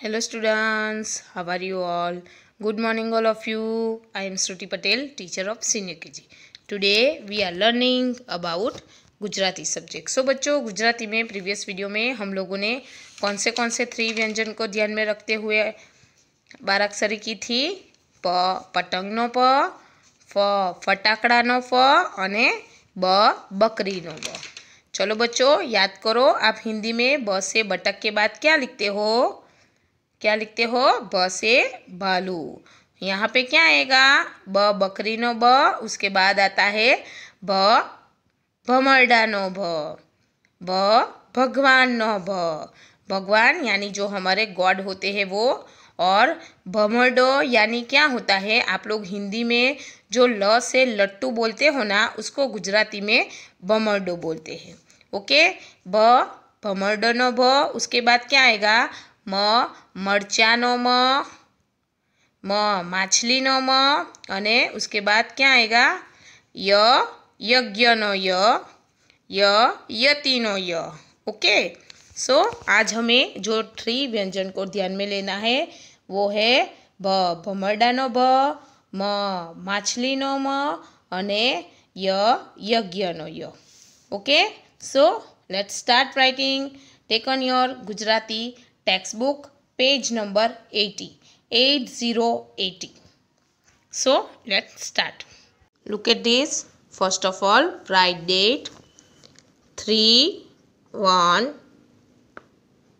hello students how are you all good morning all of you i am shruti patel teacher of senior kg today we are learning about Gujarati subject so so, बच्चों गुजराती में previous video में हम लोगों ने कौन से कौन से थ्री व्यंजन को ध्यान में रखते हुए बाराक्षरी की थी प पतंगનો प ફ ફટાકડાનો ફ અને બ बकरीનો ब चलो बच्चों याद करो आप हिंदी में ब से बटक के बाद क्या लिखते हो क्या लिखते हो ब से भालू यहाँ पे क्या आएगा ब बकरी नो ब उसके बाद आता है ब भमरडा नो भ ब भगवान नो भ भगवान यानी जो हमारे गॉड होते हैं वो और भमरडो यानी क्या होता है आप लोग हिंदी में जो ल से लट्टू बोलते हो ना उसको गुजराती में भमरडो बोलते हैं ओके ब भमरडो नो भ उसके बाद क्या आएगा મ મરચાનો મ મ માછલીનો મ અને ઉસકે બાદ ક્યા આયેગા ય યજ્ઞનો ય ય યતિનો ય ઓકે સો આજ હમે જો 3 વ્યંજન કો ધ્યાન મે લેના હૈ વો હે બ ભમરડાનો ભ મ માછલીનો મ અને ય યજ્ઞનો ય okay so let start writing take on your Gujarati text book page number eighty eight zero eighty so let start look at this first of all right date three one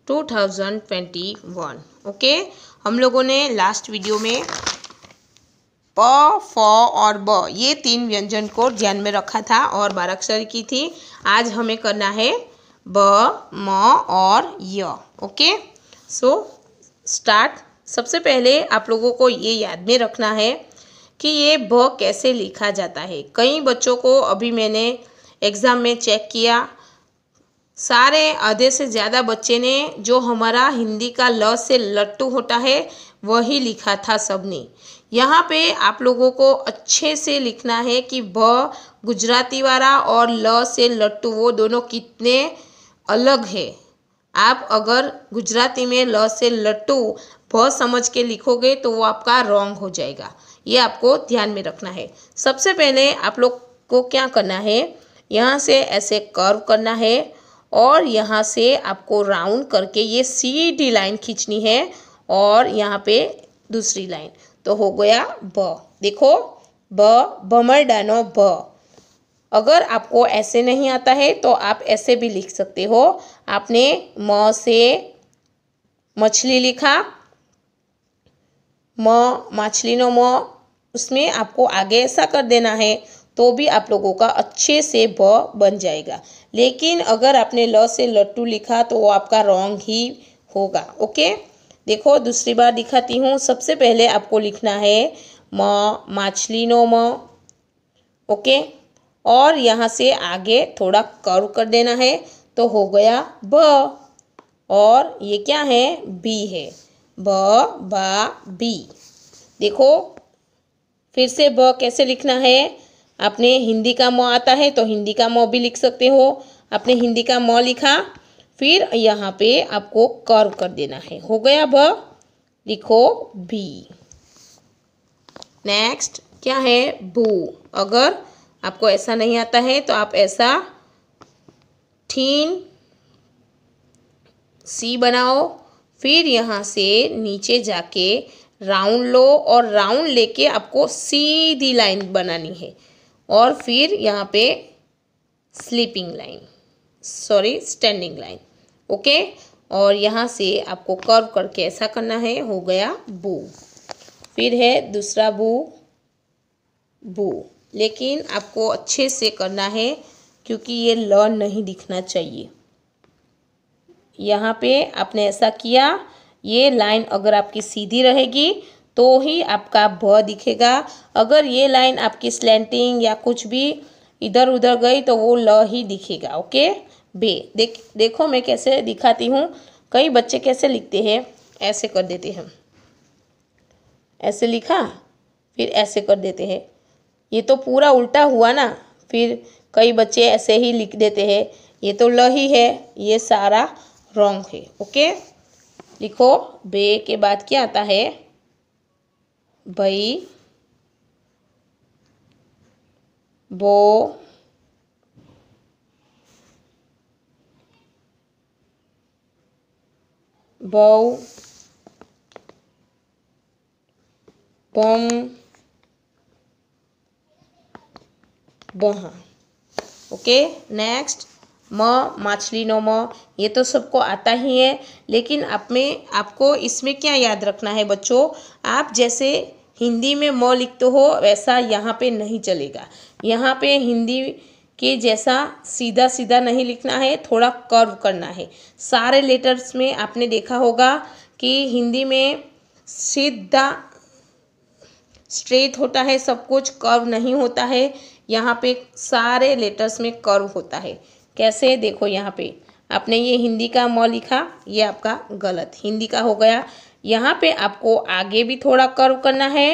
two thousand twenty one okay हम लोगों ने last video में प फ और ब ये तीन व्यंजन को ध्यान में रखा था और बाराक्षर की थी आज हमें करना है ब म और य ओके सो स्टार्ट सबसे पहले आप लोगों को ये याद में रखना है कि ये भ कैसे लिखा जाता है कई बच्चों को अभी मैंने एग्ज़ाम में चेक किया सारे आधे से ज़्यादा बच्चे ने जो हमारा हिंदी का ल से लट्टू होता है वही लिखा था सबने यहाँ पे आप लोगों को अच्छे से लिखना है कि भ गुजराती वाला और ल से लट्टू वो दोनों कितने अलग है आप अगर गुजराती में ल से लट्टू भ समझ के लिखोगे तो वो आपका रॉन्ग हो जाएगा ये आपको ध्यान में रखना है सबसे पहले आप लोग को क्या करना है यहाँ से ऐसे कर्व करना है और यहाँ से आपको राउंड करके ये सीधी लाइन खींचनी है और यहाँ पे दूसरी लाइन तो हो गया ब देखो ब डानो भ अगर आपको ऐसे नहीं आता है तो आप ऐसे भी लिख सकते हो आपने म से मछली लिखा म मछली नो म उसमें आपको आगे ऐसा कर देना है तो भी आप लोगों का अच्छे से ब बन जाएगा लेकिन अगर आपने ल से लट्टू लिखा तो वो आपका रॉन्ग ही होगा ओके देखो दूसरी बार दिखाती हूँ सबसे पहले आपको लिखना है म माछली नो म ओके और यहाँ से आगे थोड़ा कर्व कर देना है तो हो गया ब और ये क्या है बी है ब बा बी देखो फिर से ब कैसे लिखना है आपने हिंदी का म आता है तो हिंदी का म भी लिख सकते हो आपने हिंदी का म लिखा फिर यहाँ पे आपको कर्व कर देना है हो गया ब लिखो बी नेक्स्ट क्या है बू अगर आपको ऐसा नहीं आता है तो आप ऐसा ठीन सी बनाओ फिर यहाँ से नीचे जाके राउंड लो और राउंड लेके आपको सीधी लाइन बनानी है और फिर यहाँ पे sleeping line sorry standing line okay और यहाँ से आपको कर्व करके ऐसा करना है हो गया बू फिर है दूसरा बू बू लेकिन आपको अच्छे से करना है क्योंकि ये ल नहीं दिखना चाहिए यहाँ पे आपने ऐसा किया ये लाइन अगर आपकी सीधी रहेगी तो ही आपका भ दिखेगा अगर ये लाइन आपकी स्लेंटिंग या कुछ भी इधर उधर गई तो वो ल ही दिखेगा ओके बे देख देखो मैं कैसे दिखाती हूँ कई बच्चे कैसे लिखते हैं ऐसे कर देते हैं ऐसे लिखा फिर ऐसे कर देते हैं ये तो पूरा उल्टा हुआ ना फिर कई बच्चे ऐसे ही लिख देते हैं ये तो ल ही है ये सारा रॉन्ग है ओके लिखो बे के बाद क्या आता है भई बो बऊ बम ब ओके नेक्स्ट म माछली नो म ये तो सबको आता ही है लेकिन आप में आपको इसमें क्या याद रखना है बच्चों आप जैसे हिंदी में म लिखते हो वैसा यहाँ पे नहीं चलेगा यहाँ पे हिंदी के जैसा सीधा सीधा नहीं लिखना है थोड़ा कर्व करना है सारे लेटर्स में आपने देखा होगा कि हिंदी में सीधा स्ट्रेट होता है सब कुछ कर्व नहीं होता है यहाँ पे सारे लेटर्स में कर्व होता है कैसे देखो यहाँ पे आपने ये हिंदी का म लिखा ये आपका गलत हिंदी का हो गया यहाँ पे आपको आगे भी थोड़ा कर्व करना है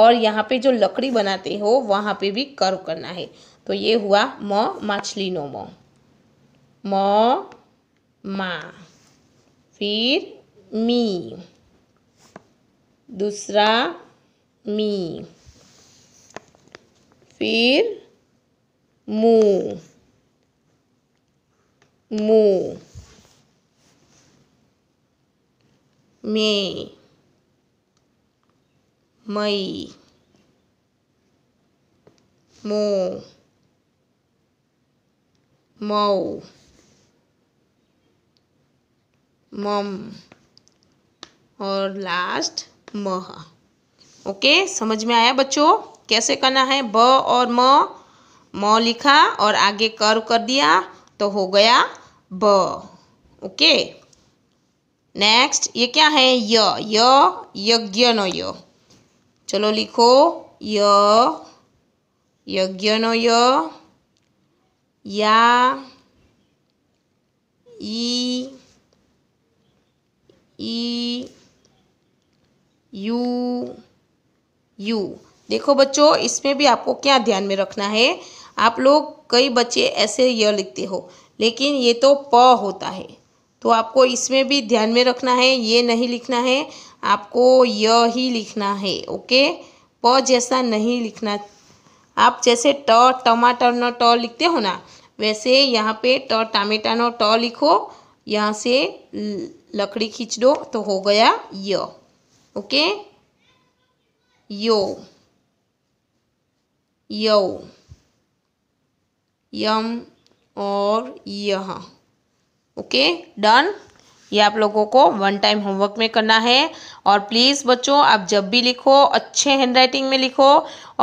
और यहाँ पे जो लकड़ी बनाते हो वहाँ पे भी कर्व करना है तो ये हुआ म माछली नो म मा फिर मी दूसरा मी फिर मुंह मुंह मे मई मो मऊ मम और लास्ट मह ओके समझ में आया बच्चों कैसे करना है ब और म म लिखा और आगे कर्व कर दिया तो हो गया ब ओके नेक्स्ट ये क्या है य य यज्ञ नो य चलो लिखो य यज्ञ नो य या ई ई यू यू देखो बच्चों इसमें भी आपको क्या ध्यान में रखना है आप लोग कई बच्चे ऐसे य लिखते हो लेकिन ये तो प होता है तो आपको इसमें भी ध्यान में रखना है ये नहीं लिखना है आपको य ही लिखना है ओके प जैसा नहीं लिखना आप जैसे ट टमाटर न ट लिखते हो ना वैसे यहाँ पे ट टामेटा न ट लिखो यहाँ से लकड़ी खींच दो तो हो गया य ओके यो यौ यम और यह ओके डन ये आप लोगों को वन टाइम होमवर्क में करना है और प्लीज़ बच्चों आप जब भी लिखो अच्छे हैंडराइटिंग में लिखो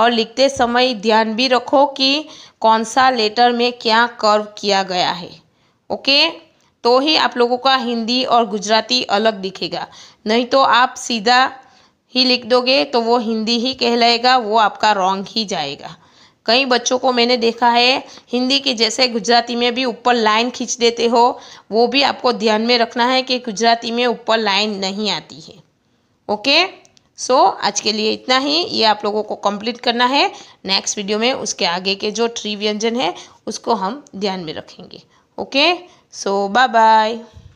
और लिखते समय ध्यान भी रखो कि कौन सा लेटर में क्या कर्व किया गया है ओके तो ही आप लोगों का हिंदी और गुजराती अलग दिखेगा नहीं तो आप सीधा ही लिख दोगे तो वो हिंदी ही कहलाएगा वो आपका रॉन्ग ही जाएगा कई बच्चों को मैंने देखा है हिंदी के जैसे गुजराती में भी ऊपर लाइन खींच देते हो वो भी आपको ध्यान में रखना है कि गुजराती में ऊपर लाइन नहीं आती है ओके सो so, आज के लिए इतना ही ये आप लोगों को कंप्लीट करना है नेक्स्ट वीडियो में उसके आगे के जो ट्री व्यंजन है उसको हम ध्यान में रखेंगे ओके सो बाय बाय